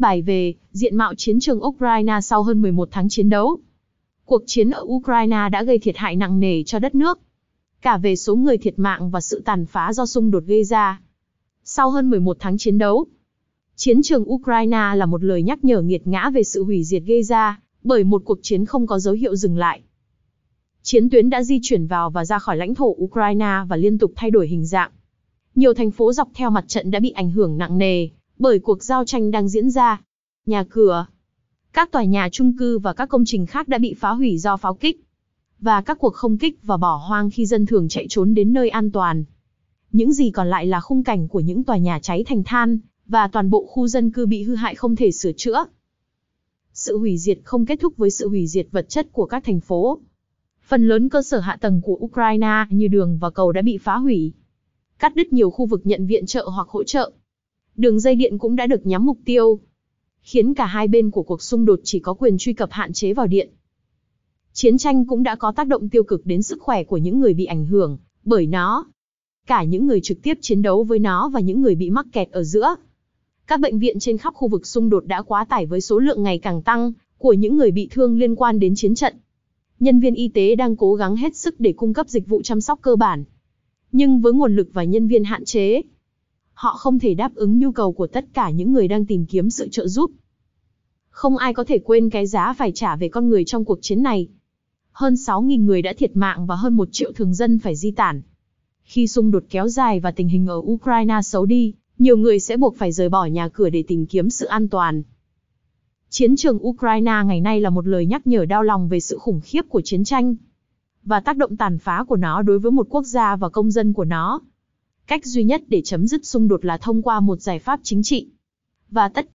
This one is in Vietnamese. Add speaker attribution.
Speaker 1: bài về diện mạo chiến trường Ukraine sau hơn 11 tháng chiến đấu. Cuộc chiến ở Ukraine đã gây thiệt hại nặng nề cho đất nước, cả về số người thiệt mạng và sự tàn phá do xung đột gây ra. Sau hơn 11 tháng chiến đấu, chiến trường Ukraine là một lời nhắc nhở nghiệt ngã về sự hủy diệt gây ra bởi một cuộc chiến không có dấu hiệu dừng lại. Chiến tuyến đã di chuyển vào và ra khỏi lãnh thổ Ukraine và liên tục thay đổi hình dạng. Nhiều thành phố dọc theo mặt trận đã bị ảnh hưởng nặng nề, bởi cuộc giao tranh đang diễn ra. Nhà cửa, các tòa nhà chung cư và các công trình khác đã bị phá hủy do pháo kích và các cuộc không kích và bỏ hoang khi dân thường chạy trốn đến nơi an toàn. Những gì còn lại là khung cảnh của những tòa nhà cháy thành than và toàn bộ khu dân cư bị hư hại không thể sửa chữa. Sự hủy diệt không kết thúc với sự hủy diệt vật chất của các thành phố. Phần lớn cơ sở hạ tầng của Ukraine như đường và cầu đã bị phá hủy. Cắt đứt nhiều khu vực nhận viện trợ hoặc hỗ trợ, đường dây điện cũng đã được nhắm mục tiêu, khiến cả hai bên của cuộc xung đột chỉ có quyền truy cập hạn chế vào điện. Chiến tranh cũng đã có tác động tiêu cực đến sức khỏe của những người bị ảnh hưởng bởi nó, cả những người trực tiếp chiến đấu với nó và những người bị mắc kẹt ở giữa. Các bệnh viện trên khắp khu vực xung đột đã quá tải với số lượng ngày càng tăng của những người bị thương liên quan đến chiến trận. Nhân viên y tế đang cố gắng hết sức để cung cấp dịch vụ chăm sóc cơ bản. Nhưng với nguồn lực và nhân viên hạn chế, họ không thể đáp ứng nhu cầu của tất cả những người đang tìm kiếm sự trợ giúp. Không ai có thể quên cái giá phải trả về con người trong cuộc chiến này. Hơn 6.000 người đã thiệt mạng và hơn 1 triệu thường dân phải di tản. Khi xung đột kéo dài và tình hình ở Ukraine xấu đi, nhiều người sẽ buộc phải rời bỏ nhà cửa để tìm kiếm sự an toàn. Chiến trường Ukraine ngày nay là một lời nhắc nhở đau lòng về sự khủng khiếp của chiến tranh và tác động tàn phá của nó đối với một quốc gia và công dân của nó. Cách duy nhất để chấm dứt xung đột là thông qua một giải pháp chính trị. Và tất